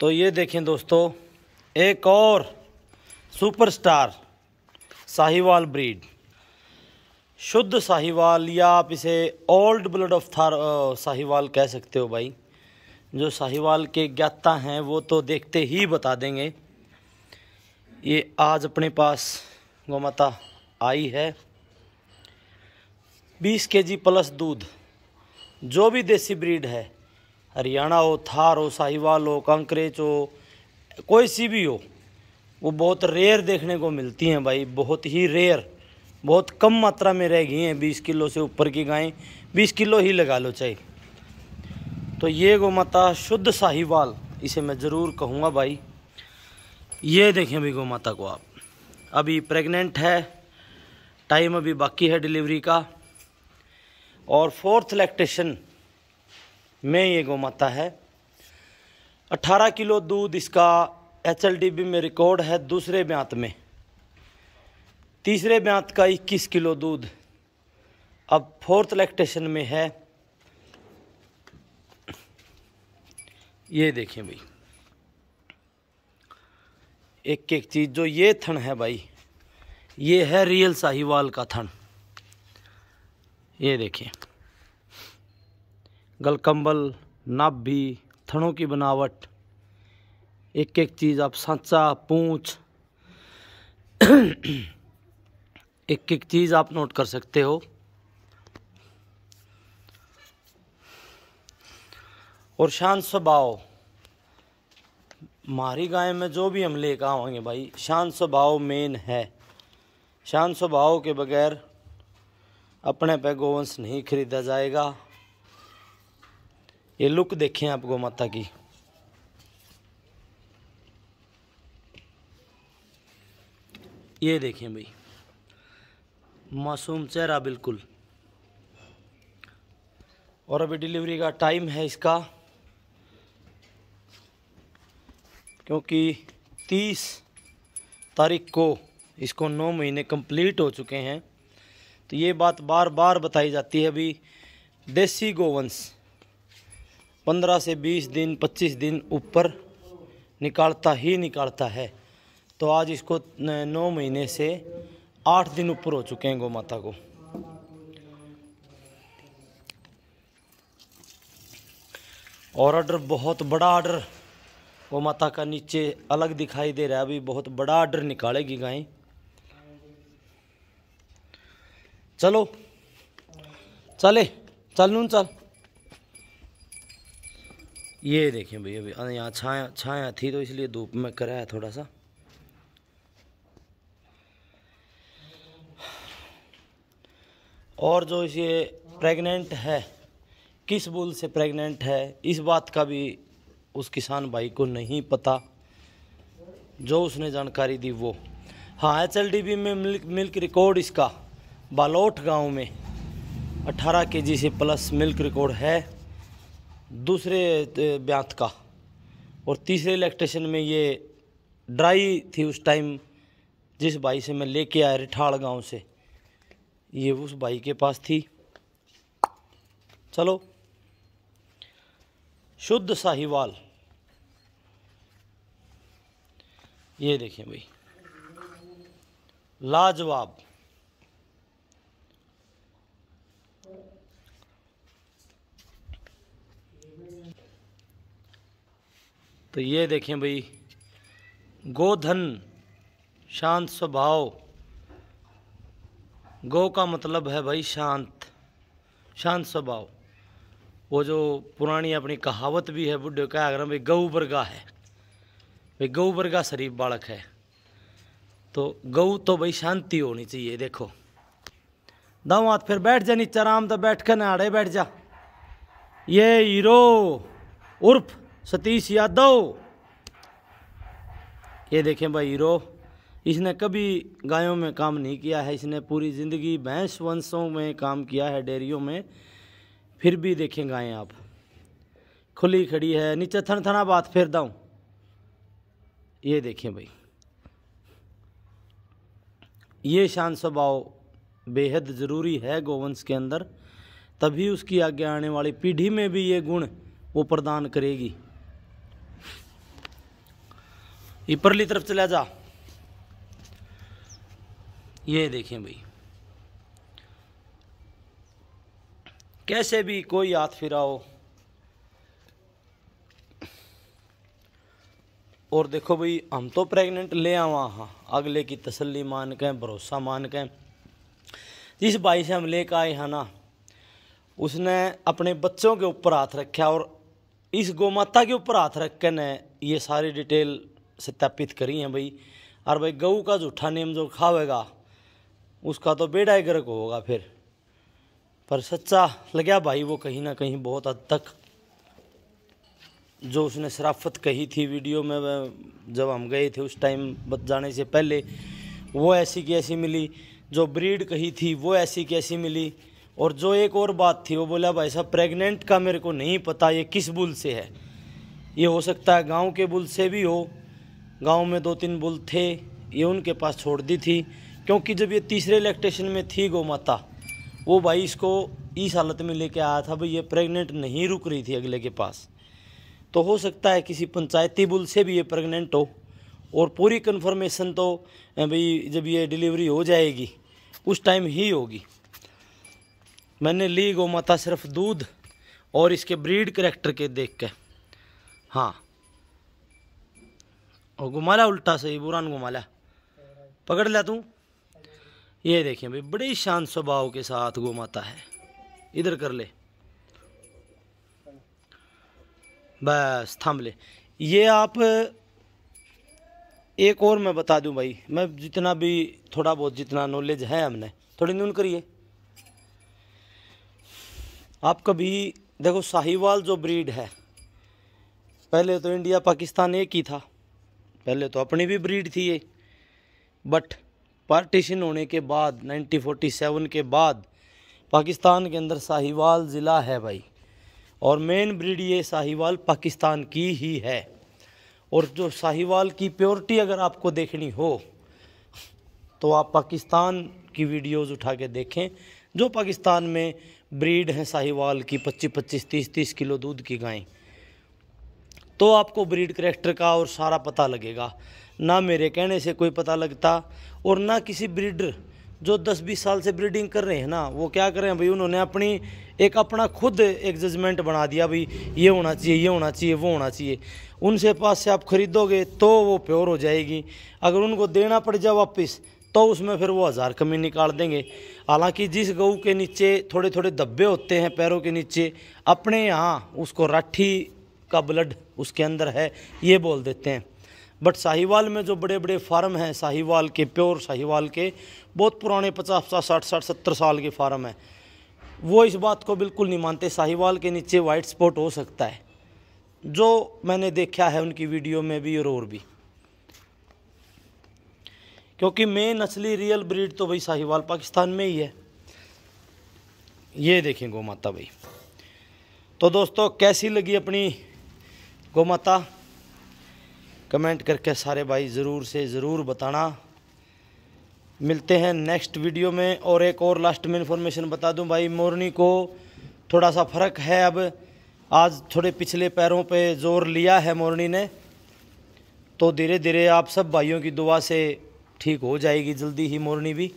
तो ये देखें दोस्तों एक और सुपरस्टार साहिवाल ब्रीड शुद्ध साहिवाल या आप इसे old blood of Thar Sahiwal कह सकते हो भाई जो साहिवाल के ज्ञाता हैं वो तो देखते ही बता देंगे ये आज अपने पास गौमाता आई है 20 केजी प्लस दूध जो भी देसी ब्रीड है हरियाणा हो थार हो साहिवाल हो कंकरेच हो कोई सी भी हो वो बहुत रेयर देखने को मिलती हैं भाई बहुत ही रेयर बहुत कम मात्रा में रह गई हैं बीस किलो से ऊपर की गायें बीस किलो ही लगा लो चाहे तो ये गौ माता शुद्ध साहिवाल इसे मैं ज़रूर कहूँगा भाई ये देखें भाई गौ माता को आप अभी प्रेग्नेंट है टाइम अभी बाकी है डिलीवरी का और फोर्थ लैक्टेशन में ये गौ माता है 18 किलो दूध इसका एच में रिकॉर्ड है दूसरे ब्यांत में तीसरे ब्यांत का 21 किलो दूध अब फोर्थ लैक्टेशन में है ये देखें भाई एक एक चीज़ जो ये थन है भाई ये है रियल साहिवाल का थन ये देखिए गलकम्बल नाभि थनों की बनावट एक एक चीज़ आप सांचा पूछ एक एक चीज़ आप नोट कर सकते हो और शांत स्वभाव हमारी गाय में जो भी हम लेकर आएंगे भाई शांत स्वभाव मेन है शांत स्वभाव के बगैर अपने पे गोवंश नहीं खरीदा जाएगा ये लुक देखें आप गौ माता की ये देखें भाई मासूम चेहरा बिल्कुल और अभी डिलीवरी का टाइम है इसका क्योंकि 30 तारीख को इसको नौ महीने कंप्लीट हो चुके हैं तो ये बात बार बार बताई जाती है अभी देसी गोवंश पंद्रह से बीस दिन पच्चीस दिन ऊपर निकालता ही निकालता है तो आज इसको नौ महीने से आठ दिन ऊपर हो चुके हैं गौ माता को और ऑर्डर बहुत बड़ा ऑर्डर गौ माता का नीचे अलग दिखाई दे रहा है अभी बहुत बड़ा ऑर्डर निकालेगी गाय चलो चले चल नून चल ये देखें भैया भैया यहाँ छाया छाया थी तो इसलिए धूप में कराया थोड़ा सा और जो इसे प्रेग्नेंट है किस बुल से प्रेग्नेंट है इस बात का भी उस किसान भाई को नहीं पता जो उसने जानकारी दी वो हाँ एच एल डी बी में मिल्क मिल्क रिकॉर्ड इसका बालोट गांव में 18 जी से प्लस मिल्क रिकॉर्ड है दूसरे ब्यांत का और तीसरे इलेक्ट्रेशन में ये ड्राई थी उस टाइम जिस भाई से मैं लेके आया रिठाड़ गांव से ये उस भाई के पास थी चलो शुद्ध साहिवाल ये देखें भाई लाजवाब तो ये देखें भाई गोधन शांत स्वभाव गो का मतलब है भाई शांत शांत स्वभाव वो जो पुरानी अपनी कहावत भी है बुढ़े कह कर भाई गऊ वर्गा है भाई गऊ वर्गा शरीफ बालक है तो गऊ तो भाई शांति होनी चाहिए देखो दाऊ हाथ फिर बैठ जा नीचे आराम तो बैठ कर नहाड़े बैठ जा ये हीरो उर्फ सतीश यादव ये देखें भाई हीरो इसने कभी गायों में काम नहीं किया है इसने पूरी ज़िंदगी भैंस वंशों में काम किया है डेयरियों में फिर भी देखें गायें आप खुली खड़ी है नीचे थन थना बात फेर दाऊँ ये देखें भाई ये शान स्वभाव बेहद ज़रूरी है गोवंश के अंदर तभी उसकी आगे आने वाली पीढ़ी में भी ये गुण वो प्रदान करेगी ये परली तरफ चला जा ये देखें भाई कैसे भी कोई हाथ फिराओ और देखो भाई हम तो प्रेग्नेंट ले आवा हाँ अगले की तसल्ली मान के भरोसा मान के जिस भाई से हम ले कर आए हैं ना उसने अपने बच्चों के ऊपर हाथ रखा और इस गौमाता के ऊपर हाथ रख के ने ये सारी डिटेल सत्यापित करी हैं भाई और भाई गऊ का झूठा नेम जो खावेगा उसका तो बेड़ा ही गर्क होगा फिर पर सच्चा लगा भाई वो कहीं ना कहीं बहुत हद तक जो उसने शराफत कही थी वीडियो में जब हम गए थे उस टाइम बच जाने से पहले वो ऐसी की ऐसी मिली जो ब्रीड कही थी वो ऐसी की ऐसी मिली और जो एक और बात थी वो बोला भाई साहब प्रेग्नेंट का मेरे को नहीं पता ये किस बुल से है ये हो सकता है गांव के बुल से भी हो गांव में दो तीन बुल थे ये उनके पास छोड़ दी थी क्योंकि जब ये तीसरे इलेक्ट्रेशन में थी गौ माता वो भाई इसको इस हालत में लेके आया था भाई ये प्रेग्नेंट नहीं रुक रही थी अगले के पास तो हो सकता है किसी पंचायती बुल से भी ये प्रेग्नेंट हो और पूरी कन्फर्मेशन तो भाई जब ये डिलीवरी हो जाएगी उस टाइम ही होगी मैंने ली गौ माता सिर्फ दूध और इसके ब्रीड करेक्टर के देख के हाँ और घुमा ला उल्टा सही बुरान घुमा ला पकड़ ला तू ये देखिए भाई बड़े शांत स्वभाव के साथ घुमाता है इधर कर ले बस थाम ले ये आप एक और मैं बता दूं भाई मैं जितना भी थोड़ा बहुत जितना नॉलेज है हमने थोड़ी नून करिए आप कभी देखो साहिवाल जो ब्रीड है पहले तो इंडिया पाकिस्तान एक ही था पहले तो अपनी भी ब्रीड थी ये बट पार्टीशन होने के बाद 1947 के बाद पाकिस्तान के अंदर साहिवाल ज़िला है भाई और मेन ब्रीड ये साहिवाल पाकिस्तान की ही है और जो साहिवाल की प्योरिटी अगर आपको देखनी हो तो आप पाकिस्तान की वीडियोस उठा के देखें जो पाकिस्तान में ब्रीड हैं साहिवाल की 25 25 30 30 किलो दूध की गायें तो आपको ब्रीड करेक्टर का और सारा पता लगेगा ना मेरे कहने से कोई पता लगता और ना किसी ब्रीडर जो 10-20 साल से ब्रीडिंग कर रहे हैं ना वो क्या कर रहे हैं भाई उन्होंने अपनी एक अपना खुद एक जजमेंट बना दिया भाई ये होना चाहिए ये होना चाहिए वो होना चाहिए उनसे पास से आप ख़रीदोगे तो वो प्योर हो जाएगी अगर उनको देना पड़ जाए वापस तो उसमें फिर वो हज़ार कमी निकाल देंगे हालांकि जिस गऊ के नीचे थोड़े थोड़े धब्बे होते हैं पैरों के नीचे अपने यहाँ उसको राठी का ब्लड उसके अंदर है ये बोल देते हैं बट साहिवाल में जो बड़े बड़े फार्म हैं साहिवाल के प्योर साहिवाल के बहुत पुराने पचास पचास साठ साठ सत्तर साल के फार्म हैं वो इस बात को बिल्कुल नहीं मानते साहिवाल के नीचे वाइट स्पॉट हो सकता है जो मैंने देखा है उनकी वीडियो में भी और और भी क्योंकि मेन असली रियल ब्रीड तो भाई साहिवाल पाकिस्तान में ही है ये देखें गो माता भाई तो दोस्तों कैसी लगी अपनी गोमाता कमेंट करके सारे भाई ज़रूर से ज़रूर बताना मिलते हैं नेक्स्ट वीडियो में और एक और लास्ट में इन्फॉर्मेशन बता दूं भाई मोरनी को थोड़ा सा फ़र्क है अब आज थोड़े पिछले पैरों पे जोर लिया है मोरनी ने तो धीरे धीरे आप सब भाइयों की दुआ से ठीक हो जाएगी जल्दी ही मोरनी भी